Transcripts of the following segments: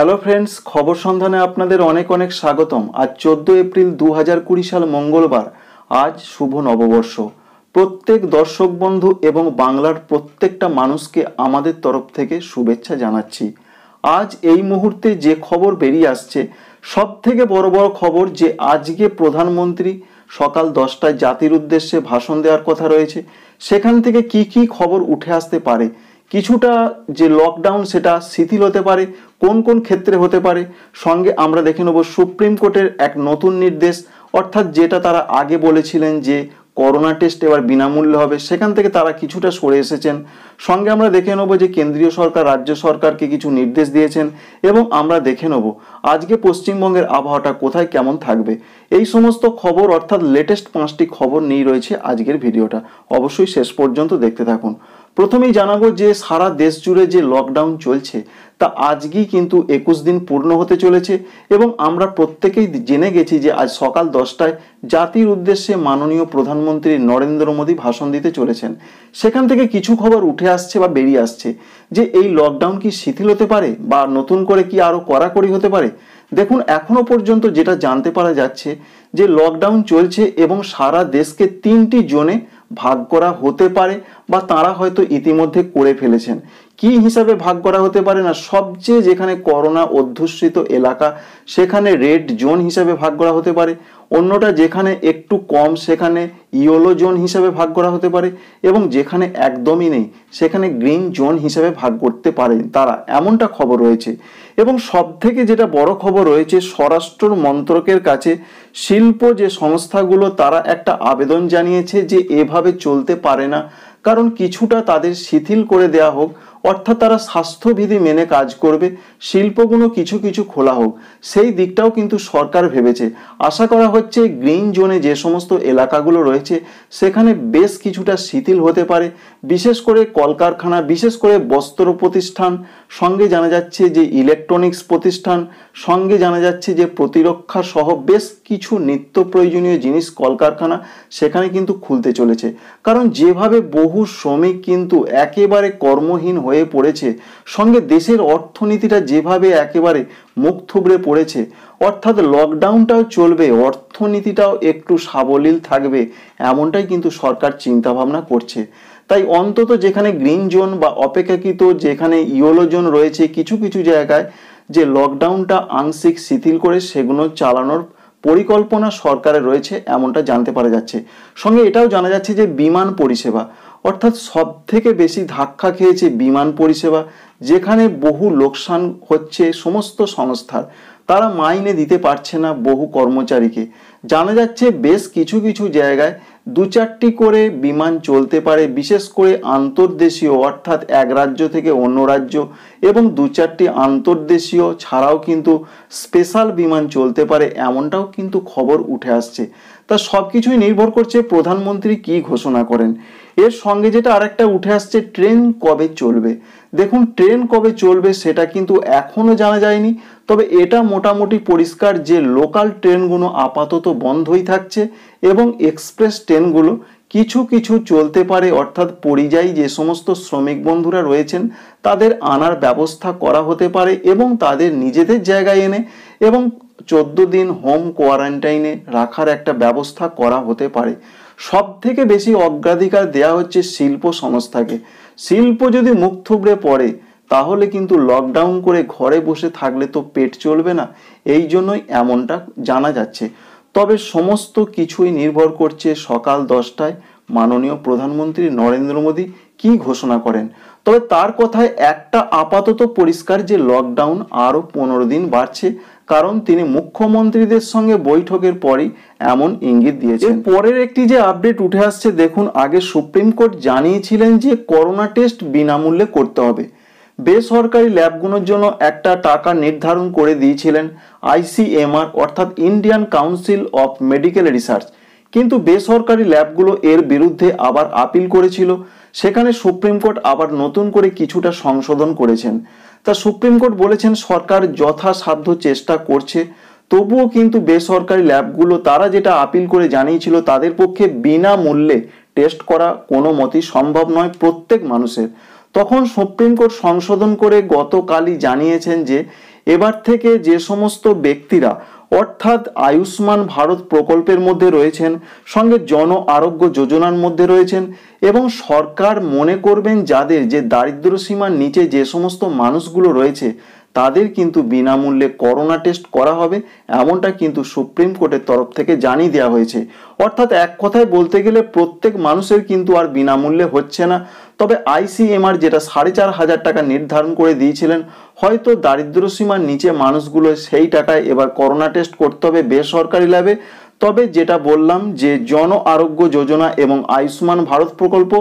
hello friends খবর সন্ধানে আপনাদের অনেক অনেক স্বাগতম আজ চোদ্দ এপ্রিল দু হাজার কুড়ি সাল মঙ্গলবার আজ শুভ নববর্ষ প্রত্যেক দর্শক বন্ধু এবং বাংলার প্রত্যেকটা মানুষকে আমাদের তরফ থেকে শুভেচ্ছা জানাচ্ছি আজ এই মুহূর্তে যে খবর বেরিয়ে আসছে সব থেকে বড় বড় খবর যে আজকে প্রধানমন্ত্রী সকাল দশটায় জাতির উদ্দেশ্যে ভাষণ দেওয়ার কথা রয়েছে সেখান থেকে কি কি খবর উঠে আসতে পারে কিছুটা যে লকডাউন সেটা শিথিল হতে পারে কোন কোন ক্ষেত্রে হতে পারে সঙ্গে আমরা দেখে নেব সুপ্রিম কোর্টের এক নতুন নির্দেশ অর্থাৎ যেটা তারা আগে বলেছিলেন যে করোনা টেস্ট এবার বিনামূল্যে হবে সেখান থেকে তারা কিছুটা সরে এসেছেন সঙ্গে আমরা দেখে নেব যে কেন্দ্রীয় সরকার রাজ্য সরকারকে কিছু নির্দেশ দিয়েছেন এবং আমরা দেখে নেব আজকে পশ্চিমবঙ্গের আবহাওয়াটা কোথায় কেমন থাকবে এই সমস্ত খবর অর্থাৎ লেটেস্ট পাঁচটি খবর নিয়েই রয়েছে আজকের ভিডিওটা অবশ্যই শেষ পর্যন্ত দেখতে থাকুন প্রথমেই জানাবো যে সারা দেশ জুড়ে যে লকডাউন চলছে তা আজকেই কিন্তু একুশ দিন পূর্ণ হতে চলেছে এবং আমরা প্রত্যেকেই জেনে গেছি যে আজ সকাল দশটায় জাতির উদ্দেশ্যে মাননীয় প্রধানমন্ত্রী নরেন্দ্র মোদী ভাষণ দিতে চলেছেন সেখান থেকে কিছু খবর উঠে আসছে বা বেরিয়ে আসছে যে এই লকডাউন কি শিথিল হতে পারে বা নতুন করে কি আরও কড়াকড়ি হতে পারে দেখুন এখনও পর্যন্ত যেটা জানতে পারা যাচ্ছে যে লকডাউন চলছে এবং সারা দেশকে তিনটি জোনে ভাগ করা হতে পারে বা তারা হয়তো ইতিমধ্যে করে ফেলেছেন কি হিসাবে ভাগ করা হতে পারে না সবচেয়ে যেখানে করোনা অধ্যুষিত এলাকা সেখানে রেড জোন হিসাবে ভাগ করা হতে পারে অন্যটা যেখানে একটু কম সেখানে ইয়েলো জোন হিসাবে ভাগ করা হতে পারে এবং যেখানে একদমই নেই সেখানে গ্রিন জোন হিসাবে ভাগ করতে পারে তারা এমনটা খবর রয়েছে এবং সব থেকে যেটা বড় খবর রয়েছে স্বরাষ্ট্র মন্ত্রকের কাছে শিল্প যে সংস্থাগুলো তারা একটা আবেদন জানিয়েছে যে এভাবে চলতে পারে না কারণ কিছুটা তাদের শিথিল করে দেয়া হোক অর্থাৎ তারা স্বাস্থ্যবিধি মেনে কাজ করবে শিল্পগুলো কিছু কিছু খোলা হোক সেই দিকটাও কিন্তু সরকার ভেবেছে আশা করা হচ্ছে গ্রিন জোনে যে সমস্ত এলাকাগুলো রয়েছে সেখানে বেশ কিছুটা শিথিল হতে পারে বিশেষ করে কলকারখানা বিশেষ করে বস্ত্র প্রতিষ্ঠান সঙ্গে জানা যাচ্ছে যে ইলেকট্রনিক্স প্রতিষ্ঠান সঙ্গে জানা যাচ্ছে যে প্রতিরক্ষা সহ বেশ কিছু নিত্য প্রয়োজনীয় জিনিস কলকারখানা সেখানে কিন্তু খুলতে চলেছে কারণ যেভাবে বহু শ্রমিক কিন্তু একেবারে কর্মহীন হয়ে হয়ে পড়েছে সঙ্গে দেশের অর্থনীতিটা যেভাবে একেবারে মুখ থুবড়ে পড়েছে অর্থাৎ লকডাউনটাও চলবে অর্থনীতিটাও একটু সাবলীল থাকবে এমনটাই কিন্তু সরকার চিন্তাভাবনা করছে তাই অন্তত যেখানে গ্রিন জোন বা অপেক্ষাকৃত যেখানে ইয়েলো জোন রয়েছে কিছু কিছু জায়গায় যে লকডাউনটা আংশিক শিথিল করে সেগুলো চালানোর পরিকল্পনা সরকারে রয়েছে এমনটা জানতে পারা যাচ্ছে সঙ্গে এটাও জানা যাচ্ছে যে বিমান পরিষেবা অর্থাৎ সব থেকে বেশি ধাক্কা খেয়েছে বিমান পরিষেবা যেখানে বহু লোকসান হচ্ছে সমস্ত সংস্থার তারা মাইনে দিতে পারছে না বহু কর্মচারীকে জানা যাচ্ছে বেশ কিছু কিছু জায়গায় দু চারটি করে বিমান চলতে পারে বিশেষ করে আন্তর্দেশীয় অর্থাৎ এক রাজ্য থেকে অন্য রাজ্য এবং দু চারটি আন্তর্দেশীয় ছাড়াও কিন্তু স্পেশাল বিমান চলতে পারে এমনটাও কিন্তু খবর উঠে আসছে তা সব কিছুই নির্ভর করছে প্রধানমন্ত্রী কি ঘোষণা করেন এর সঙ্গে যেটা আরেকটা উঠে আসছে ট্রেন কবে চলবে দেখুন ট্রেন কবে চলবে সেটা কিন্তু এখনও জানা যায়নি তবে এটা মোটামুটি পরিষ্কার যে লোকাল ট্রেনগুলো আপাতত বন্ধই থাকছে এবং এক্সপ্রেস ট্রেনগুলো কিছু কিছু চলতে পারে অর্থাৎ পরিযায়ী যে সমস্ত শ্রমিক বন্ধুরা রয়েছেন তাদের আনার ব্যবস্থা করা হতে পারে এবং তাদের নিজেদের জায়গায় এনে এবং চোদ্দো দিন হোম কোয়ারেন্টাইনে রাখার একটা ব্যবস্থা করা হতে পারে সব থেকে বেশি অগ্রাধিকার দেয়া হচ্ছে শিল্প সংস্থাকে শিল্প যদি মুখ থুবড়ে পড়ে তাহলে কিন্তু লকডাউন করে ঘরে বসে থাকলে তো পেট চলবে না এই জন্যই এমনটা জানা যাচ্ছে তবে সমস্ত কিছুই নির্ভর করছে সকাল দশটায় মাননীয় প্রধানমন্ত্রী নরেন্দ্র মোদী কি ঘোষণা করেন তবে তার কথায় একটা আপাতত পরিষ্কার যে লকডাউন আরও পনেরো দিন বাড়ছে কারণ তিনি মুখ্যমন্ত্রীদের সঙ্গে বৈঠকের পরই এমন ইঙ্গিত দিয়েছেন পরের একটি যে আপডেট উঠে আসছে দেখুন আগে সুপ্রিম কোর্ট জানিয়েছিলেন যে করোনা টেস্ট বিনামূল্যে করতে হবে বেসরকারি ল্যাবগুলোর জন্য একটা টাকা নির্ধারণ করে দিয়েছিলেন আইসিএমআর অর্থাৎ Indian council of medical research কিন্তু বেসরকারি ল্যাবগুলো এর বিরুদ্ধে আবার আপিল করেছিল সেখানে সুপ্রিম কোর্ট আবার নতুন করে কিছুটা সংশোধন করেছেন তা সুপ্রিম কোর্ট বলেছেন সরকার যথাসাধ্য চেষ্টা করছে তবুও কিন্তু বেসরকারি ল্যাবগুলো তারা যেটা আপিল করে জানিয়েছিল তাদের পক্ষে বিনামূল্যে টেস্ট করা কোনো মতেই সম্ভব নয় প্রত্যেক মানুষের তখন সুপ্রিম কোর্ট সংশোধন করে গতকালই জানিয়েছেন যে এবার থেকে যে সমস্ত ব্যক্তিরা অর্থাৎ আয়ুষ্মান ভারত প্রকল্পের মধ্যে রয়েছেন সঙ্গে জন আরোগ্য যোজনার মধ্যে রয়েছেন এবং সরকার মনে করবেন যাদের যে দারিদ্র সীমার নিচে যে সমস্ত মানুষগুলো রয়েছে তাদের কিন্তু বিনামূল্যে করোনা টেস্ট করা হবে এমনটা কিন্তু সুপ্রিম কোর্টের তরফ থেকে জানিয়ে দেওয়া হয়েছে অর্থাৎ এক কথায় বলতে গেলে প্রত্যেক মানুষের কিন্তু আর বিনামূল্যে হচ্ছে না তবে আইসিএমআর যেটা সাড়ে চার হাজার টাকা নির্ধারণ করে দিয়েছিলেন হয়তো সীমার নিচে মানুষগুলো সেই টাকায় এবার করোনা টেস্ট করতে হবে বেসরকারি ল্যাবে তবে যেটা বললাম যে জন আরোগ্য যোজনা এবং আয়ুষ্মান ভারত প্রকল্প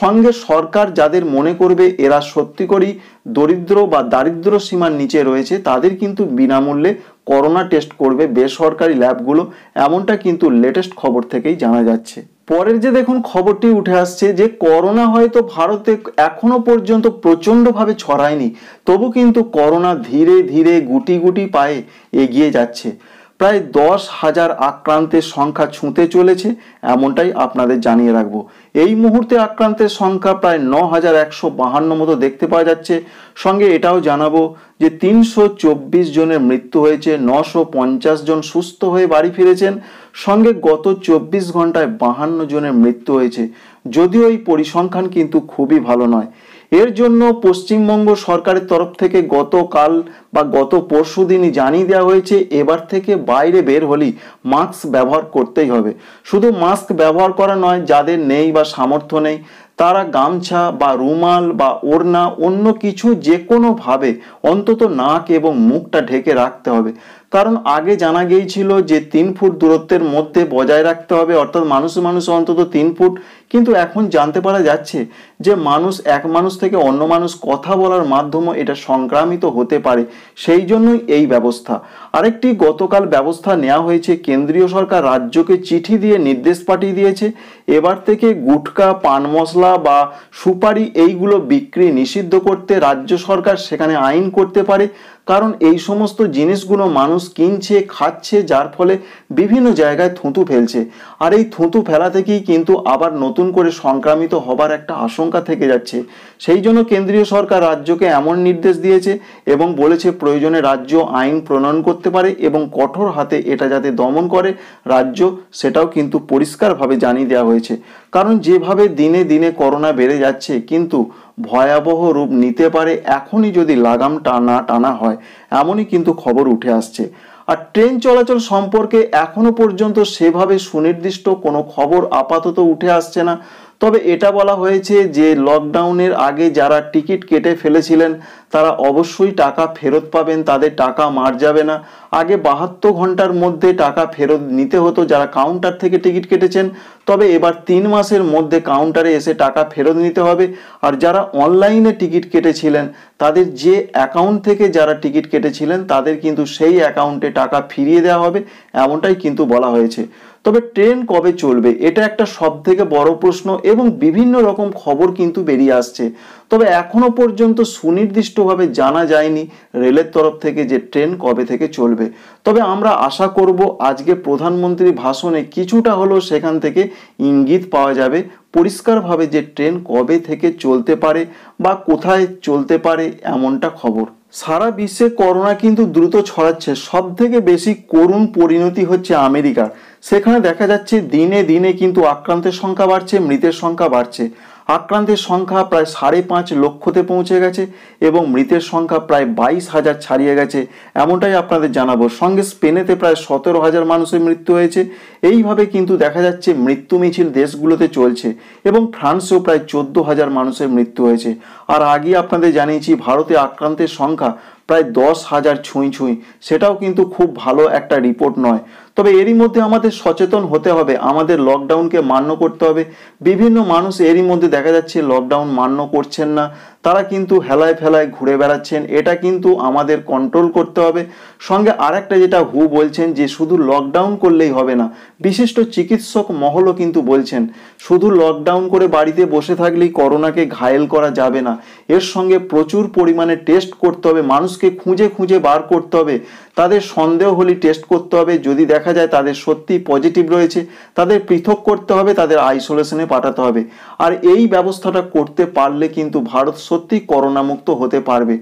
সঙ্গে সরকার যাদের মনে করবে এরা সত্যি করেই দরিদ্র বা দারিদ্র সীমার নিচে রয়েছে তাদের কিন্তু বিনামূল্যে করোনা টেস্ট করবে বেসরকারি ল্যাবগুলো এমনটা কিন্তু লেটেস্ট খবর থেকেই জানা যাচ্ছে পরের যে দেখুন খবরটি উঠে আসছে যে করোনা হয়তো ভারতে এখনো পর্যন্ত প্রচণ্ডভাবে ছড়ায়নি তবু কিন্তু করোনা ধীরে ধীরে গুটি গুটি পায়ে এগিয়ে যাচ্ছে প্রায় দশ হাজার আক্রান্তের সংখ্যা ছুঁতে চলেছে এমনটাই আপনাদের জানিয়ে রাখব এই মুহূর্তে আক্রান্তের সংখ্যা প্রায় ন হাজার একশো বাহান্ন মতো দেখতে পাওয়া যাচ্ছে সঙ্গে এটাও জানাবো যে তিনশো চব্বিশ জনের মৃত্যু হয়েছে নশো পঞ্চাশ জন সুস্থ হয়ে বাড়ি ফিরেছেন সঙ্গে গত চব্বিশ ঘন্টায় বাহান্ন জনের মৃত্যু হয়েছে যদিও এই পরিসংখ্যান কিন্তু খুবই ভালো নয় এর জন্য পশ্চিমবঙ্গ সরকারের তরফ থেকে গতকাল বা গত পরশু দিনই জানিয়ে দেওয়া হয়েছে এবার থেকে বাইরে বের হলেই মাস্ক ব্যবহার করতেই হবে শুধু মাস্ক ব্যবহার করা নয় যাদের নেই বা সামর্থ্য নেই তারা গামছা বা রুমাল বা ওড়না অন্য কিছু যে কোনোভাবে অন্তত নাক এবং মুখটা ঢেকে রাখতে হবে কারণ আগে জানা গিয়েছিল যে তিন ফুট দূরত্বের মধ্যে বজায় রাখতে হবে অর্থাৎ মানুষ মানুষ অন্তত তিন ফুট কিন্তু এখন জানতে পারা যাচ্ছে যে মানুষ এক মানুষ থেকে অন্য মানুষ কথা বলার মাধ্যমে এটা সংক্রামিত হতে পারে সেই জন্যই এই ব্যবস্থা আরেকটি গতকাল ব্যবস্থা নেওয়া হয়েছে কেন্দ্রীয় সরকার রাজ্যকে চিঠি দিয়ে নির্দেশ পাঠিয়ে দিয়েছে এবার থেকে গুটকা পান মশলা বা সুপারি এইগুলো বিক্রি নিষিদ্ধ করতে রাজ্য সরকার সেখানে আইন করতে পারে কারণ এই সমস্ত জিনিসগুলো মানুষ কিনছে খাচ্ছে যার ফলে বিভিন্ন জায়গায় থুতু ফেলছে আর এই থুতু ফেলা থেকেই কিন্তু আবার নতুন করে সংক্রামিত হবার একটা আশঙ্কা থেকে যাচ্ছে সেই জন্য কেন্দ্রীয় সরকার রাজ্যকে এমন নির্দেশ দিয়েছে এবং বলেছে প্রয়োজনে রাজ্য আইন প্রণয়ন করতে পারে এবং কঠোর হাতে এটা যাতে দমন করে রাজ্য সেটাও কিন্তু পরিষ্কারভাবে জানিয়ে দেওয়া হয়েছে কারণ যেভাবে দিনে দিনে করোনা বেড়ে যাচ্ছে কিন্তু ভয়াবহ রূপ নিতে পারে এখনই যদি লাগাম টানা টানা হয় এমনই কিন্তু খবর উঠে আসছে আর ট্রেন চলাচল সম্পর্কে এখনও পর্যন্ত সেভাবে সুনির্দিষ্ট কোনো খবর আপাতত উঠে আসছে না তবে এটা বলা হয়েছে যে লকডাউনের আগে যারা টিকিট কেটে ফেলেছিলেন তারা অবশ্যই টাকা ফেরত পাবেন তাদের টাকা মার যাবে না আগে বাহাত্তর ঘন্টার মধ্যে টাকা ফেরত নিতে হতো যারা কাউন্টার থেকে টিকিট কেটেছেন তবে এবার তিন মাসের মধ্যে কাউন্টারে এসে টাকা ফেরত নিতে হবে আর যারা অনলাইনে টিকিট কেটেছিলেন তাদের যে অ্যাকাউন্ট থেকে যারা টিকিট কেটেছিলেন তাদের কিন্তু সেই অ্যাকাউন্টে টাকা ফিরিয়ে দেওয়া হবে এমনটাই কিন্তু বলা হয়েছে তবে ট্রেন কবে চলবে এটা একটা সব থেকে বড় প্রশ্ন এবং বিভিন্ন রকম খবর কিন্তু বেরিয়ে আসছে তবে এখনো পর্যন্ত সুনির্দিষ্টভাবে জানা যায়নি রেলের তরফ থেকে যে ট্রেন কবে থেকে চলবে তবে আমরা আশা করব আজকে প্রধানমন্ত্রী ভাষণে কিছুটা হলেও সেখান থেকে ইঙ্গিত পাওয়া যাবে পরিষ্কারভাবে যে ট্রেন কবে থেকে চলতে পারে বা কোথায় চলতে পারে এমনটা খবর সারা বিশ্বে করোনা কিন্তু দ্রুত ছড়াচ্ছে সব থেকে বেশি করুণ পরিণতি হচ্ছে আমেরিকার সেখানে দেখা যাচ্ছে দিনে দিনে কিন্তু আক্রান্তের সংখ্যা বাড়ছে মৃতের সংখ্যা বাড়ছে আক্রান্তের সংখ্যা প্রায় সাড়ে পাঁচ লক্ষতে পৌঁছে গেছে এবং মৃতের সংখ্যা প্রায় বাইশ হাজার ছাড়িয়ে গেছে এমনটাই আপনাদের জানাবো সঙ্গে স্পেনেতে প্রায় সতেরো হাজার মানুষের মৃত্যু হয়েছে এইভাবে কিন্তু দেখা যাচ্ছে মৃত্যু মিছিল দেশগুলোতে চলছে এবং ফ্রান্সেও প্রায় চোদ্দ হাজার মানুষের মৃত্যু হয়েছে আর আগে আপনাদের জানিয়েছি ভারতে আক্রান্তের সংখ্যা প্রায় দশ হাজার ছুঁই ছুঁই সেটাও কিন্তু খুব ভালো একটা রিপোর্ট নয় তবে এরই মধ্যে আমাদের সচেতন হতে হবে আমাদের লকডাউনকে মান্য করতে হবে বিভিন্ন মানুষ এরই মধ্যে দেখা যাচ্ছে লকডাউন মান্য করছেন না তারা কিন্তু হেলায় ফেলায় ঘুরে বেড়াচ্ছেন এটা কিন্তু আমাদের কন্ট্রোল করতে হবে সঙ্গে আরেকটা যেটা হু বলছেন যে শুধু লকডাউন করলেই হবে না বিশিষ্ট চিকিৎসক মহলও কিন্তু বলছেন শুধু লকডাউন করে বাড়িতে বসে থাকলেই করোনাকে ঘায়েল করা যাবে না এর সঙ্গে প্রচুর পরিমাণে টেস্ট করতে হবে মানুষকে খুঁজে খুঁজে বার করতে হবে তাদের সন্দেহ হলে টেস্ট করতে হবে যদি দেখ দেখা যায় তাদের সত্যি পজিটিভ রয়েছে তাদের পৃথক করতে হবে তাদের আইসোলেশনে পাঠাতে হবে আর এই ব্যবস্থাটা করতে পারলে কিন্তু ভারত সত্যি করোনামুক্ত হতে পারবে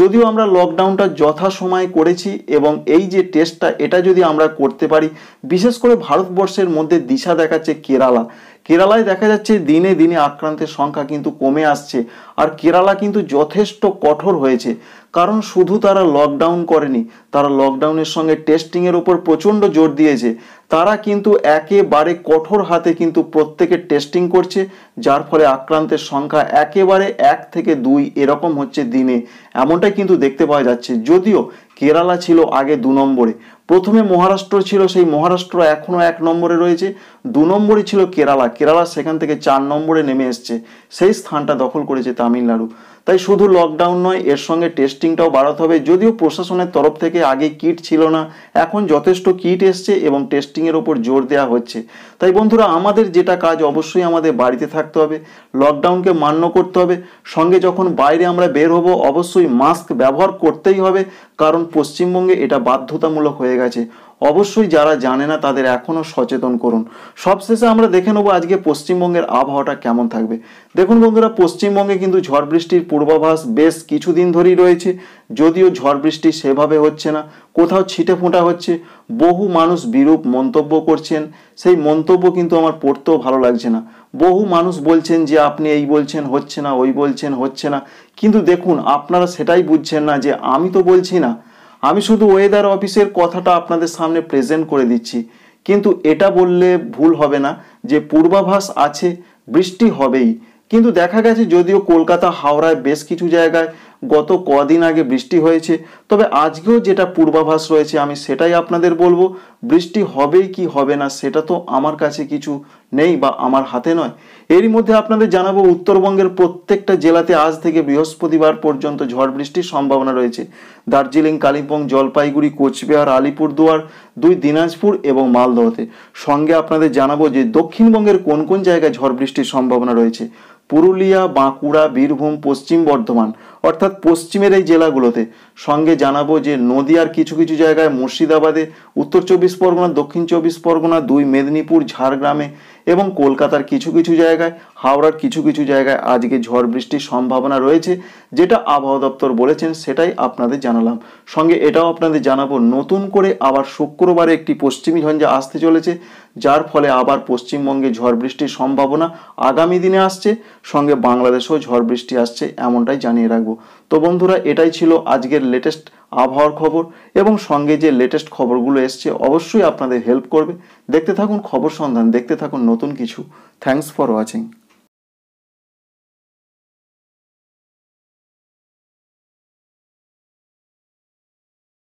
যদিও আমরা লকডাউনটা যথাসময়ে করেছি এবং এই যে টেস্টটা এটা যদি আমরা করতে পারি বিশেষ করে ভারতবর্ষের মধ্যে দিশা দেখাচ্ছে কেরালা কেরালায় দেখা যাচ্ছে দিনে দিনে আক্রান্তের সংখ্যা কিন্তু কমে আসছে আর কেরালা কিন্তু যথেষ্ট কঠোর হয়েছে কারণ শুধু তারা লকডাউন করেনি তারা লকডাউনের সঙ্গে টেস্টিংয়ের ওপর প্রচণ্ড জোর দিয়েছে তারা কিন্তু একেবারে কঠোর হাতে কিন্তু প্রত্যেকের টেস্টিং করছে যার ফলে আক্রান্তের সংখ্যা একেবারে এক থেকে দুই এরকম হচ্ছে দিনে এমনটাই কিন্তু দেখতে পাওয়া যাচ্ছে যদিও কেরালা ছিল আগে দু নম্বরে প্রথমে মহারাষ্ট্র ছিল সেই মহারাষ্ট্র এখনও এক নম্বরে রয়েছে দু নম্বরে ছিল কেরালা কেরালা সেখান থেকে চার নম্বরে নেমে এসছে সেই স্থানটা দখল করেছে তামিলনাড়ু তাই শুধু লকডাউন নয় এর সঙ্গে টেস্টিংটাও বাড়াতে হবে যদিও প্রশাসনের তরফ থেকে আগে কিট ছিল না এখন যথেষ্ট কিট এসছে এবং টেস্টিংয়ের ওপর জোর দেওয়া হচ্ছে তাই বন্ধুরা আমাদের যেটা কাজ অবশ্যই আমাদের বাড়িতে থাকতে হবে লকডাউনকে মান্য করতে হবে সঙ্গে যখন বাইরে আমরা বের হব অবশ্যই মাস্ক ব্যবহার করতেই হবে কারণ পশ্চিমবঙ্গে এটা বাধ্যতামূলক হয়ে গেছে অবশ্যই যারা জানে না তাদের এখনও সচেতন করুন সবশেষে আমরা দেখে নেবো আজকে পশ্চিমবঙ্গের আবহাওয়াটা কেমন থাকবে দেখুন বন্ধুরা পশ্চিমবঙ্গে কিন্তু ঝড় বৃষ্টির পূর্বাভাস বেশ কিছুদিন ধরেই রয়েছে যদিও ঝড় বৃষ্টি সেভাবে হচ্ছে না কোথাও ছিটে ফোঁটা হচ্ছে বহু মানুষ বিরূপ মন্তব্য করছেন সেই মন্তব্য কিন্তু আমার পড়তেও ভালো লাগছে না বহু মানুষ বলছেন যে আপনি এই বলছেন হচ্ছে না ওই বলছেন হচ্ছে না কিন্তু দেখুন আপনারা সেটাই বুঝছেন না যে আমি তো বলছি না আমি শুধু ওয়েদার অফিসের কথাটা আপনাদের সামনে প্রেজেন্ট করে দিচ্ছি কিন্তু এটা বললে ভুল হবে না যে পূর্বাভাস আছে বৃষ্টি হবেই কিন্তু দেখা গেছে যদিও কলকাতা হাওড়ায় বেশ কিছু জায়গায় গত কদিন আগে বৃষ্টি হয়েছে তবে আজকেও যেটা পূর্বাভাস রয়েছে আমি সেটাই আপনাদের বলবো বৃষ্টি হবে কি হবে না সেটা তো আমার কাছে কিছু নেই বা আমার হাতে নয় এরই মধ্যে আপনাদের জানাবো উত্তরবঙ্গের প্রত্যেকটা জেলাতে আজ থেকে বৃহস্পতিবার পর্যন্ত ঝড় বৃষ্টির সম্ভাবনা রয়েছে দার্জিলিং কালিম্পং জলপাইগুড়ি কোচবিহার আলিপুরদুয়ার দুই দিনাজপুর এবং মালদহতে সঙ্গে আপনাদের জানাবো যে দক্ষিণবঙ্গের কোন কোন জায়গায় ঝড় বৃষ্টির সম্ভাবনা রয়েছে পুরুলিয়া বাঁকুড়া বীরভূম পশ্চিম বর্ধমান অর্থাৎ পশ্চিমের এই জেলাগুলোতে সঙ্গে জানাবো যে নদীয়ার কিছু কিছু জায়গায় মুর্শিদাবাদে উত্তর চব্বিশ পরগনা দক্ষিণ চব্বিশ পরগনা দুই মেদিনীপুর ঝাড়গ্রামে এবং কলকাতার কিছু কিছু জায়গায় হাওড়ার কিছু কিছু জায়গায় আজকে ঝড় বৃষ্টির সম্ভাবনা রয়েছে যেটা আবহাওয়া দপ্তর বলেছেন সেটাই আপনাদের জানালাম সঙ্গে এটাও আপনাদের জানাবো নতুন করে আবার শুক্রবারে একটি পশ্চিমী ঝঞ্ঝা আসতে চলেছে যার ফলে আবার পশ্চিমবঙ্গে ঝড় বৃষ্টির সম্ভাবনা আগামী দিনে আসছে সঙ্গে বাংলাদেশেও ঝড় বৃষ্টি আসছে এমনটাই জানিয়ে রাখবো তো বন্ধুরা এটাই ছিল আজকের লেটেস্ট আবহাওয়ার খবর এবং সঙ্গে যে লেটেস্ট খবরগুলো এসছে অবশ্যই আপনাদের হেল্প করবে দেখতে থাকুন খবর সন্ধান দেখতে থাকুন নতুন কিছু থ্যাংকস ফর ওয়াচিং